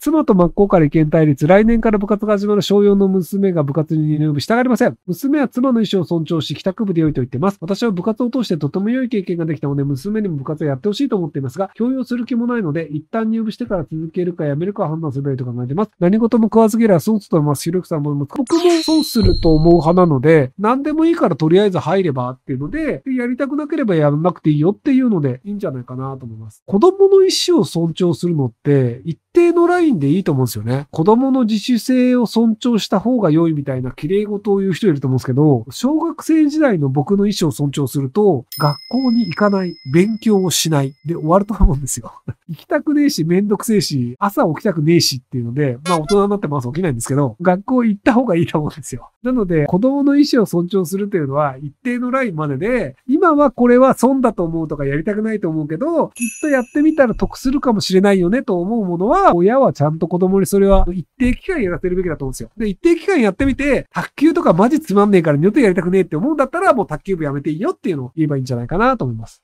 妻と真っ向から意見対立。来年から部活が始まる小4の娘が部活に入部したがりません。娘は妻の意思を尊重し、帰宅部で良いと言ってます。私は部活を通してとても良い経験ができたので、娘にも部活をやってほしいと思っていますが、共用する気もないので、一旦入部してから続けるかやめるか判断すればいいと考えています。何事も食わず嫌いは損すと思います。ひろゆきさんも、僕も損すると思う派なので、何でもいいからとりあえず入ればっていうので、でやりたくなければやらなくていいよっていうので、いいんじゃないかなと思います。子供の意思を尊重するのって、定のラインでいいと思うんですよね。子供の自主性を尊重した方が良いみたいな綺麗事を言う人いると思うんですけど、小学生時代の僕の意思を尊重すると、学校に行かない、勉強をしない、で終わると思うんですよ。行きたくねえし、めんどくせえし、朝起きたくねえしっていうので、まあ大人になっても朝起きないんですけど、学校行った方がいいと思うんですよ。なので、子供の意思を尊重するというのは、一定のラインまでで、今はこれは損だと思うとかやりたくないと思うけど、きっとやってみたら得するかもしれないよねと思うものは、親はちゃんと子供にそれは一定期間やらせるべきだと思うんですよ。で、一定期間やってみて、卓球とかマジつまんねえから二度とやりたくねえって思うんだったら、もう卓球部やめていいよっていうのを言えばいいんじゃないかなと思います。